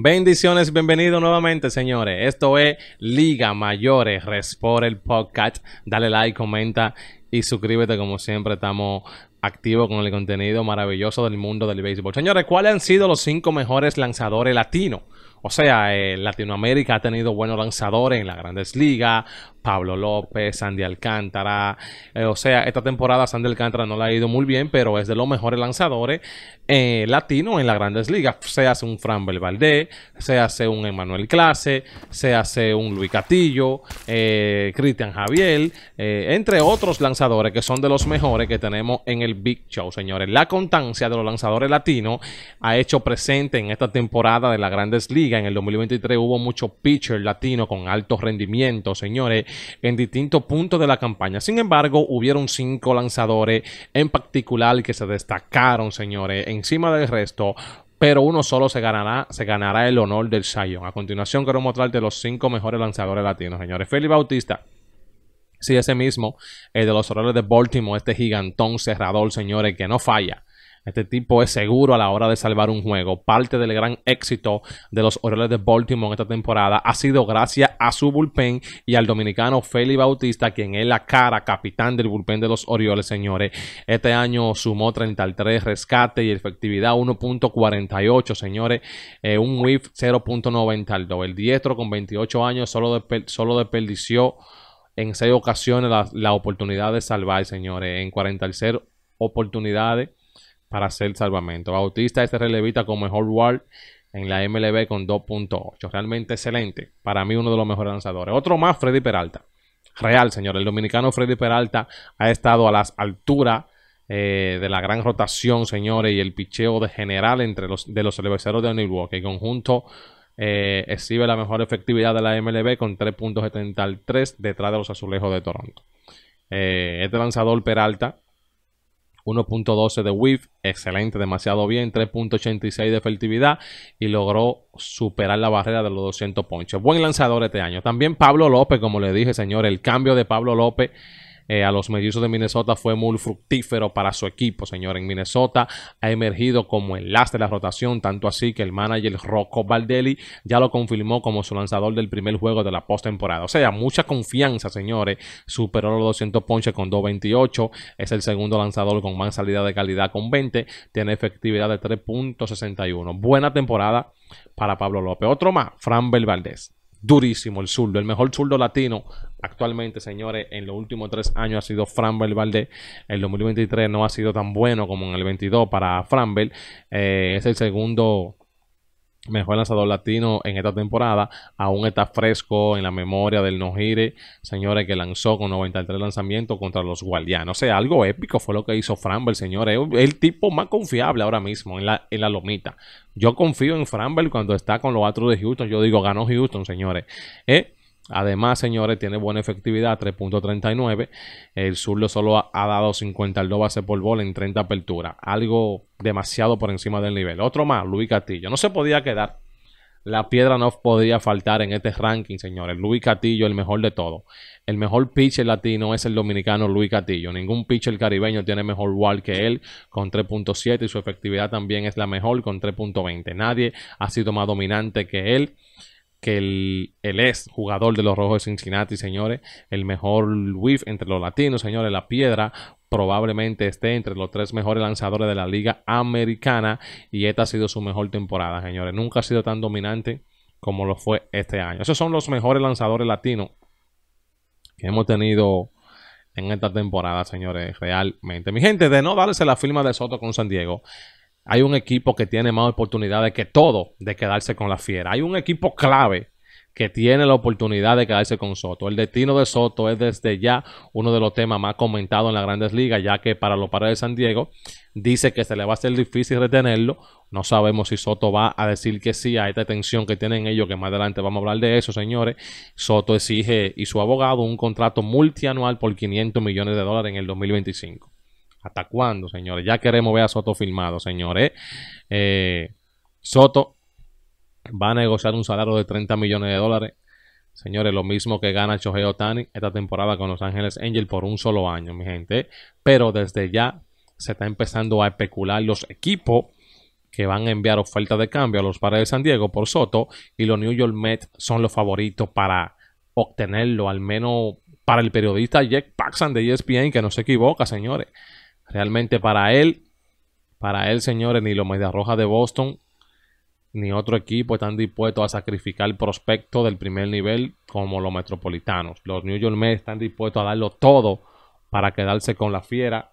Bendiciones, bienvenido nuevamente, señores. Esto es Liga Mayores, Respor el podcast. Dale like, comenta y suscríbete. Como siempre, estamos activos con el contenido maravilloso del mundo del béisbol. Señores, ¿cuáles han sido los cinco mejores lanzadores latinos? O sea, eh, Latinoamérica ha tenido buenos lanzadores en las grandes ligas. Pablo López, Sandy Alcántara. Eh, o sea, esta temporada Sandy Alcántara no la ha ido muy bien, pero es de los mejores lanzadores eh, latinos en las grandes ligas. Se hace un Fran Valdés, se hace un Emanuel Clase, se hace un Luis Catillo... eh, Cristian Javier, eh, entre otros lanzadores que son de los mejores que tenemos en el Big Show, señores. La constancia de los lanzadores latinos ha hecho presente en esta temporada de las grandes ligas. En el 2023 hubo muchos pitchers latinos con altos rendimientos, señores en distintos puntos de la campaña. Sin embargo, hubieron cinco lanzadores en particular que se destacaron, señores, encima del resto pero uno solo se ganará, se ganará el honor del Sion. A continuación quiero mostrarte los cinco mejores lanzadores latinos, señores. Félix Bautista. Sí, ese mismo, el de los Orioles de Baltimore, este gigantón cerrador, señores, que no falla. Este tipo es seguro a la hora de salvar un juego. Parte del gran éxito de los Orioles de Baltimore en esta temporada ha sido gracias a su bullpen y al dominicano Feli Bautista, quien es la cara, capitán del bullpen de los Orioles, señores. Este año sumó 33 rescates y efectividad 1.48, señores. Eh, un whiff 0.92. El diestro con 28 años solo, solo desperdició en seis ocasiones la, oportunidad de salvar, señores. En 40 oportunidades para hacer salvamento. Bautista este relevista con mejor guard en la MLB con 2.8. Realmente excelente. Para mí uno de los mejores lanzadores. Otro más, Freddy Peralta. Real, señor. El dominicano Freddy Peralta ha estado a las alturas eh, de la gran rotación, señores, y el picheo de general entre los, de los cerveceros de Milwaukee. El conjunto eh, exhibe la mejor efectividad de la MLB con 3.73 detrás de los azulejos de Toronto. Eh, este lanzador Peralta 1.12 de WIF, excelente, demasiado bien, 3.86 de efectividad y logró superar la barrera de los 200 ponches. Buen lanzador este año. También Pablo López, como le dije, señor, el cambio de Pablo López eh, a los mellizos de Minnesota fue muy fructífero para su equipo, señor. En Minnesota ha emergido como enlace de la rotación, tanto así que el manager Rocco Baldelli ya lo confirmó como su lanzador del primer juego de la postemporada. O sea, mucha confianza, señores. Superó los 200 ponches con 2.28. Es el segundo lanzador con más salida de calidad con 20. Tiene efectividad de 3.61. Buena temporada para Pablo López. Otro más, Fran Belvaldez durísimo el zurdo. El mejor zurdo latino actualmente, señores, en los últimos tres años ha sido Framberg Valdez. El 2023 no ha sido tan bueno como en el 22 para Frambel. Eh, es el segundo mejor lanzador latino en esta temporada. Aún está fresco en la memoria del Nojire, señores, que lanzó con 93 lanzamientos contra los Guardianos. O sea, algo épico fue lo que hizo Framber, señores. el tipo más confiable ahora mismo en la, lomita. Yo confío en Framber cuando está con los Astros de Houston. Yo digo, ganó Houston, señores. ¿Eh? Además, señores, tiene buena efectividad, 3.39. El zurdo solo ha, dado dado 52 bases por bola en 30 aperturas. Algo demasiado por encima del nivel. Otro más, Luis Castillo. No se podía quedar. La piedra no podía faltar en este ranking, señores. Luis Catillo el mejor de todo. El mejor pitcher latino es el dominicano Luis Catillo, Ningún pitcher caribeño tiene mejor wall que él con 3.7 y su efectividad también es la mejor con 3.20. Nadie ha sido más dominante que él que el, el ex jugador de los Rojos de Cincinnati, señores, el mejor whiff entre los latinos, señores, la piedra probablemente esté entre los tres mejores lanzadores de la liga americana y esta ha sido su mejor temporada, señores. Nunca ha sido tan dominante como lo fue este año. Esos son los mejores lanzadores latinos que hemos tenido en esta temporada, señores, realmente. Mi gente, de no darse la firma de Soto con San Diego, hay un equipo que tiene más oportunidades que todo de quedarse con la fiera. Hay un equipo clave que tiene la oportunidad de quedarse con Soto. El destino de Soto es desde ya uno de los temas más comentados en las grandes ligas, ya que para los padres de San Diego dice que se le va a ser difícil retenerlo. No sabemos si Soto va a decir que sí a esta tensión que tienen ellos, que más adelante vamos a hablar de eso, señores. Soto exige y su abogado un contrato multianual por 500 millones de dólares en el 2025. ¿Hasta cuándo, señores? Ya queremos ver a Soto filmado, señores. Eh, Soto va a negociar un salario de 30 millones de dólares. Señores, lo mismo que gana Shohei Otani esta temporada con Los Ángeles Angels por un solo año, mi gente. Pero desde ya se está empezando a especular los equipos que van a enviar ofertas de cambio a los padres de San Diego por Soto y los New York Mets son los favoritos para obtenerlo, al menos para el periodista Jack Paxson de ESPN, que no se equivoca, señores. Realmente para él, para él, señores, ni los Medias Rojas de Boston, ni otro equipo están dispuestos a sacrificar el prospecto del primer nivel como los metropolitanos. Los New York Mets están dispuestos a darlo todo para quedarse con la fiera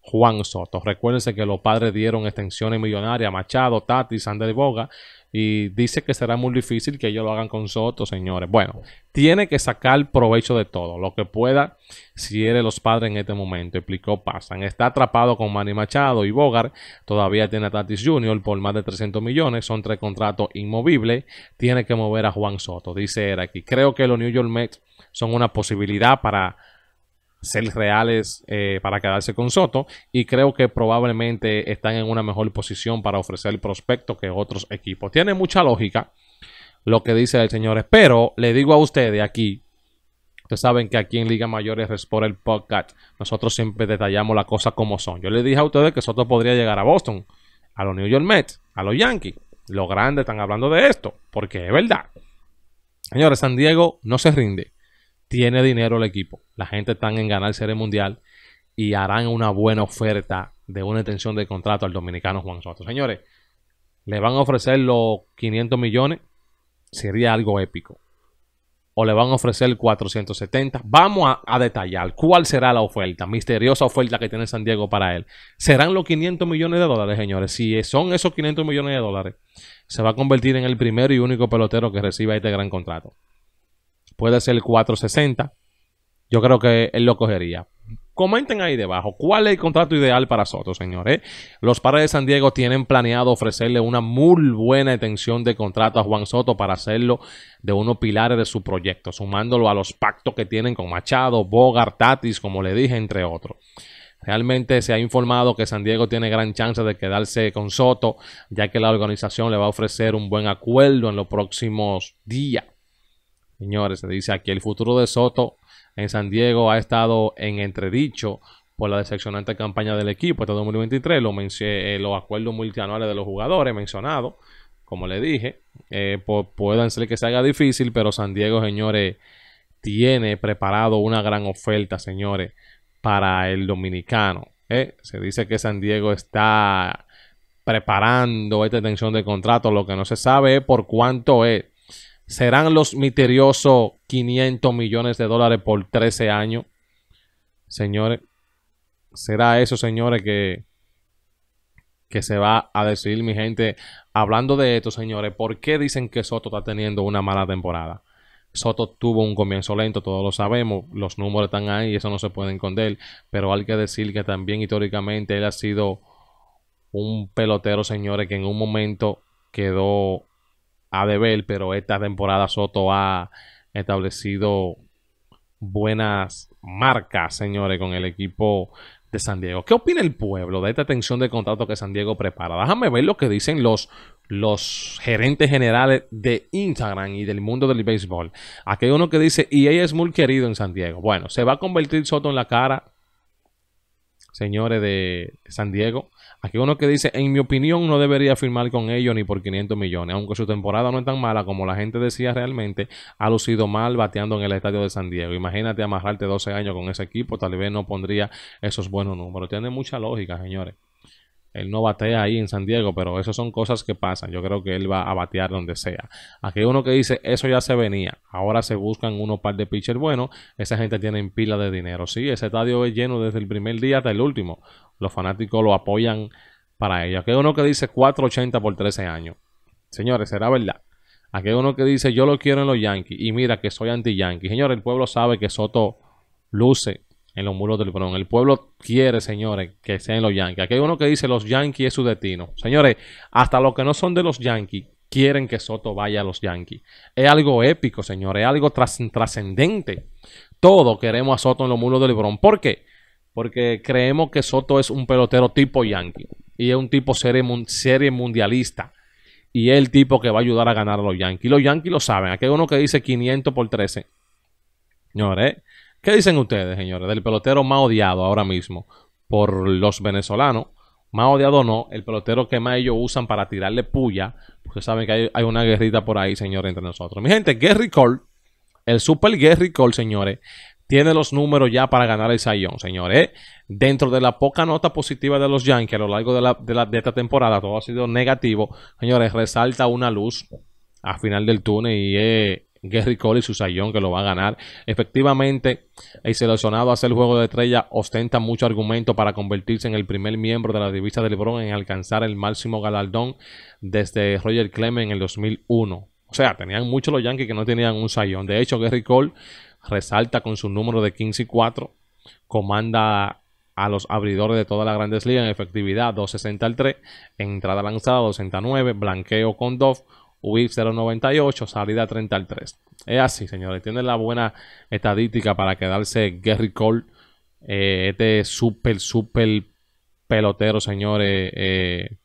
Juan Soto. Recuérdense que los padres dieron extensiones millonarias a Machado, Tati, Sander y Boga y dice que será muy difícil que ellos lo hagan con Soto, señores. Bueno, tiene que sacar provecho de todo, lo que pueda, si eres los padres en este momento, explicó Pasan. Está atrapado con Manny Machado y Bogart. Todavía tiene a Tatis Jr. por más de 300 millones. Son tres contratos inmovibles. Tiene que mover a Juan Soto, dice aquí. Creo que los New York Mets son una posibilidad para ser reales eh, para quedarse con Soto y creo que probablemente están en una mejor posición para ofrecer el prospecto que otros equipos. Tiene mucha lógica lo que dice el señor, pero le digo a ustedes aquí, ustedes saben que aquí en Liga Mayores por el podcast, nosotros siempre detallamos las cosas como son. Yo le dije a ustedes que Soto podría llegar a Boston, a los New York Mets, a los Yankees. Los grandes están hablando de esto, porque es verdad. Señores, San Diego no se rinde tiene dinero el equipo, la gente está en ganar Serie Mundial y harán una buena oferta de una extensión de contrato al dominicano Juan Soto. Señores, le van a ofrecer los 500 millones, sería algo épico. O le van a ofrecer 470. Vamos a, detallar cuál será la oferta, misteriosa oferta que tiene San Diego para él. ¿Serán los 500 millones de dólares, señores? Si son esos 500 millones de dólares, se va a convertir en el primero y único pelotero que reciba este gran contrato puede ser el 460, yo creo que él lo cogería. Comenten ahí debajo cuál es el contrato ideal para Soto, señores. Los padres de San Diego tienen planeado ofrecerle una muy buena extensión de contrato a Juan Soto para hacerlo de unos pilares de su proyecto, sumándolo a los pactos que tienen con Machado, Bogart, Tatis, como le dije, entre otros. Realmente se ha informado que San Diego tiene gran chance de quedarse con Soto, ya que la organización le va a ofrecer un buen acuerdo en los próximos días. Señores, se dice aquí, el futuro de Soto en San Diego ha estado en entredicho por la decepcionante campaña del equipo hasta este 2023. Lo eh, eh, los acuerdos multianuales de los jugadores mencionados, como le dije, eh, pueden ser que se haga difícil, pero San Diego, señores, tiene preparado una gran oferta, señores, para el dominicano. Se dice que San Diego está preparando esta tensión de contrato. Lo que no se sabe es por cuánto es. ¿Serán los misteriosos 500 millones de dólares por 13 años? Señores, ¿será eso, señores, que, que se va a decir, mi gente? Hablando de esto, señores, ¿por qué dicen que Soto está teniendo una mala temporada? Soto tuvo un comienzo lento, todos lo sabemos, los números están ahí, eso no se puede esconder, pero hay que decir que también históricamente él ha sido un pelotero, señores, que en un momento quedó a deber, pero esta temporada Soto ha establecido buenas marcas, señores, con el equipo de San Diego. ¿Qué opina el pueblo de esta tensión de contrato que San Diego prepara? Déjame ver lo que dicen los, los gerentes generales de Instagram y del mundo del béisbol. Aquí hay uno que dice, y ella es muy querido en San Diego. Bueno, se va a convertir Soto en la cara, señores de San Diego. Aquí uno que dice, en mi opinión no debería firmar con ellos ni por 500 millones, aunque su temporada no es tan mala como la gente decía realmente, ha lucido mal bateando en el estadio de San Diego. Imagínate amarrarte 12 años con ese equipo, tal vez no pondría esos buenos números. Tiene mucha lógica, señores. Él no batea ahí en San Diego, pero esas son cosas que pasan. Yo creo que él va a batear donde sea. Aquí uno que dice, eso ya se venía. Ahora se buscan unos par de pitchers buenos. Esa gente tiene pila de dinero. Sí, ese estadio es lleno desde el primer día hasta el último. Los fanáticos lo apoyan para ello. Aquí uno que dice 4.80 por 13 años. Señores, será verdad. Aquí hay uno que dice yo lo quiero en los Yankees y mira que soy anti Yankees. Señores, el pueblo sabe que Soto luce en los muros del Bronx. El pueblo quiere, señores, que sean los Yankees. Aquí hay uno que dice los Yankees es su destino. Señores, hasta los que no son de los Yankees quieren que Soto vaya a los Yankees. Es algo épico, señores, es algo trascendente. Todos queremos a Soto en los muros del Bronx. ¿Por qué? porque creemos que Soto es un pelotero tipo Yankee y es un tipo serie, mundialista y es el tipo que va a ayudar a ganar a los Yankees. Los Yankees lo saben. Aquí hay uno que dice 500 por 13. Señores, ¿qué dicen ustedes, señores? Del pelotero más odiado ahora mismo por los venezolanos. Más odiado no, el pelotero que más ellos usan para tirarle puya. Porque saben que hay, hay una guerrita por ahí, señores, entre nosotros. Mi gente, Gary Cole, el Super Gary Cole, señores, tiene los números ya para ganar el Sayón, señores. Dentro de la poca nota positiva de los Yankees a lo largo de, la, de, esta temporada, todo ha sido negativo. Señores, resalta una luz a final del túnel y es Gary Cole y su Sayón que lo va a ganar. Efectivamente, el seleccionado hace el juego de estrella ostenta mucho argumento para convertirse en el primer miembro de la divisa del Bron en alcanzar el máximo galardón desde Roger Clemens en el 2001. O sea, tenían muchos los Yankees que no tenían un sayón. De hecho, Gary Cole resalta con su número de 15 y 4, comanda a los abridores de todas las grandes ligas en efectividad 260 al 3, entrada lanzada 269, blanqueo con Dove, whip 098, salida 30 al 3. Es así, señores. Tiene la buena estadística para quedarse Gary Cole, eh, este súper, súper pelotero, señores. Eh,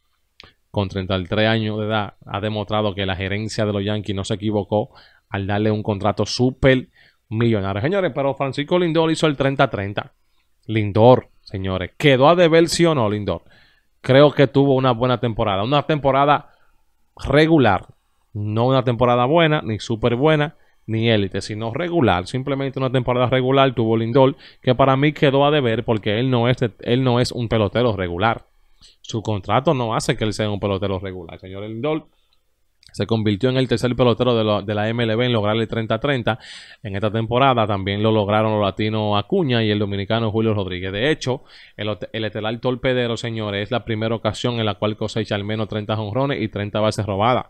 con 33 años de edad, ha demostrado que la gerencia de los Yankees no se equivocó al darle un contrato súper millonario. Señores, pero Francisco Lindor hizo el 30-30. Lindor, señores, quedó a deber sí o no, Lindor. Creo que tuvo una buena temporada, una temporada regular, no una temporada buena, ni súper buena, ni élite, sino regular, simplemente una temporada regular tuvo Lindor, que para mí quedó a deber porque él no es, él no es un pelotero regular. Su contrato no hace que él sea un pelotero regular. señor Lindor se convirtió en el tercer pelotero de, la MLB en lograr el 30-30. En esta temporada también lo lograron los latinos Acuña y el dominicano Julio Rodríguez. De hecho, el, el estelar torpedero, señores, es la primera ocasión en la cual cosecha al menos 30 jonrones y 30 bases robadas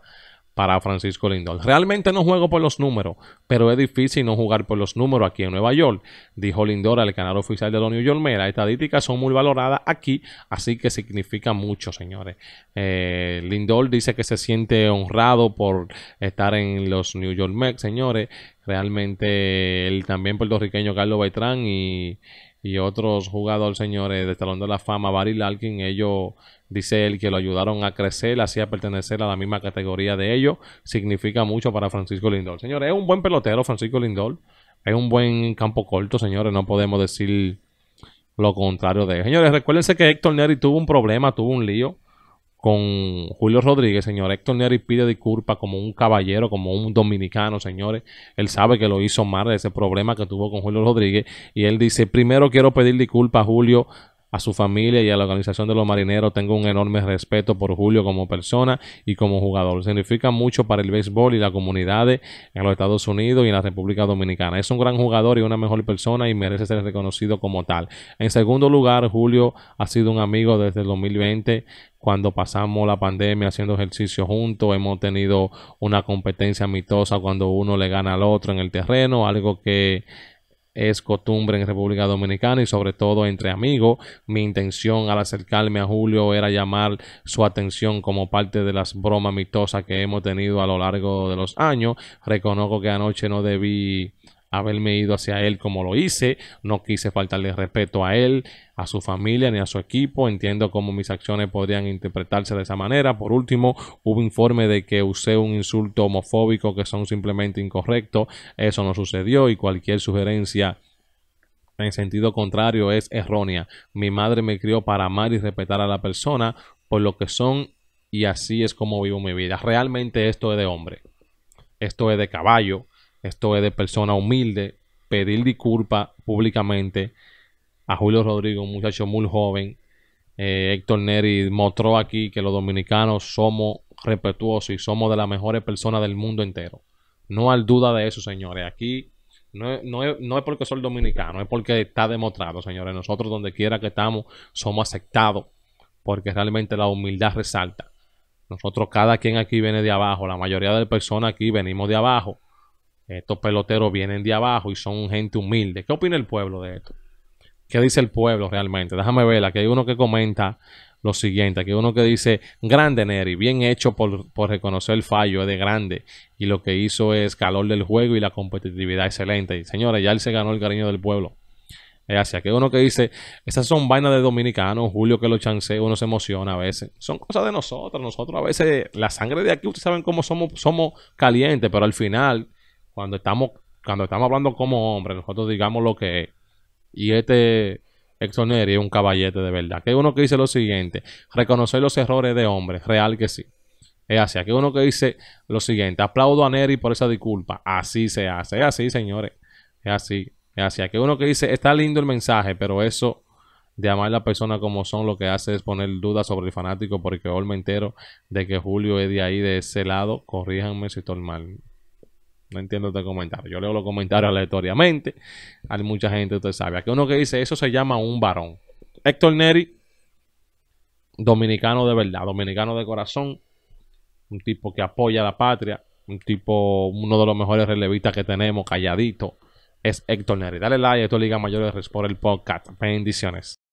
para Francisco Lindor. Realmente no juego por los números, pero es difícil no jugar por los números aquí en Nueva York, dijo Lindor al canal oficial de los New York Mets. Las estadísticas son muy valoradas aquí, así que significa mucho, señores. Eh, Lindor dice que se siente honrado por estar en los New York Mets, señores. Realmente el también puertorriqueño Carlos Beltrán y, y otros jugadores, señores, de talón de la Fama, Barry Larkin, ellos Dice él que lo ayudaron a crecer, hacía pertenecer a la misma categoría de ellos. Significa mucho para Francisco Lindor. Señores, es un buen pelotero Francisco Lindor. Es un buen campo corto, señores. No podemos decir lo contrario de él. Señores, recuérdense que Héctor Neri tuvo un problema, tuvo un lío con Julio Rodríguez, señor. Héctor Neri pide disculpas como un caballero, como un dominicano, señores. Él sabe que lo hizo mal, ese problema que tuvo con Julio Rodríguez. Y él dice, primero quiero pedir disculpas a Julio a su familia y a la organización de los marineros. Tengo un enorme respeto por Julio como persona y como jugador. Significa mucho para el béisbol y la comunidad en los Estados Unidos y en la República Dominicana. Es un gran jugador y una mejor persona y merece ser reconocido como tal. En segundo lugar, Julio ha sido un amigo desde el 2020 cuando pasamos la pandemia haciendo ejercicio juntos, hemos tenido una competencia amistosa cuando uno le gana al otro en el terreno, algo que es costumbre en República Dominicana y sobre todo entre amigos. Mi intención al acercarme a Julio era llamar su atención como parte de las bromas mitosas que hemos tenido a lo largo de los años. Reconozco que anoche no debí haberme ido hacia él como lo hice, no quise faltarle respeto a él, a su familia ni a su equipo, entiendo cómo mis acciones podrían interpretarse de esa manera. Por último, hubo informe de que usé un insulto homofóbico que son simplemente incorrectos, eso no sucedió y cualquier sugerencia en sentido contrario es errónea. Mi madre me crió para amar y respetar a la persona por lo que son y así es como vivo mi vida. Realmente esto es de hombre. Esto es de caballo esto es de persona humilde, pedir disculpas públicamente a Julio Rodrigo, un muchacho muy joven. Eh, Héctor Neri mostró aquí que los dominicanos somos respetuosos y somos de las mejores personas del mundo entero. No hay duda de eso, señores. Aquí no, no, no es porque soy dominicano, es porque está demostrado, señores. Nosotros donde quiera que estamos somos aceptados porque realmente la humildad resalta. Nosotros cada quien aquí viene de abajo, la mayoría de personas aquí venimos de abajo. Estos peloteros vienen de abajo y son gente humilde. ¿Qué opina el pueblo de esto? ¿Qué dice el pueblo realmente? Déjame ver, aquí hay uno que comenta lo siguiente, aquí hay uno que dice, grande Neri, bien hecho por, reconocer el fallo, es de grande, y lo que hizo es calor del juego y la competitividad excelente. Y señores, ya él se ganó el cariño del pueblo. Es así, aquí hay uno que dice, esas son vainas de dominicanos, Julio que lo chance, uno se emociona a veces. Son cosas de nosotros, nosotros a veces, la sangre de aquí, ustedes saben cómo somos, somos calientes, pero al final cuando estamos, cuando estamos hablando como hombres, nosotros digamos lo que es. Y este Exoneri es un caballete de verdad. Que uno que dice lo siguiente, reconocer los errores de hombres, real que sí. Es así. Aquí uno que dice lo siguiente, aplaudo a Neri por esa disculpa. Así se hace, es así, señores. Es así, es así. Aquí uno que dice, está lindo el mensaje, pero eso de amar a la persona como son lo que hace es poner dudas sobre el fanático porque hoy me entero de que Julio es de ahí, de ese lado. Corríjanme si estoy mal. No entiendo este comentario. Yo leo los comentarios aleatoriamente. Hay mucha gente, usted sabe. Aquí uno que dice, eso se llama un varón. Héctor Neri, dominicano de verdad, dominicano de corazón. Un tipo que apoya a la patria. Un tipo, uno de los mejores relevistas que tenemos, calladito. Es Héctor Neri. Dale like a esto Liga Mayores por el podcast. Bendiciones.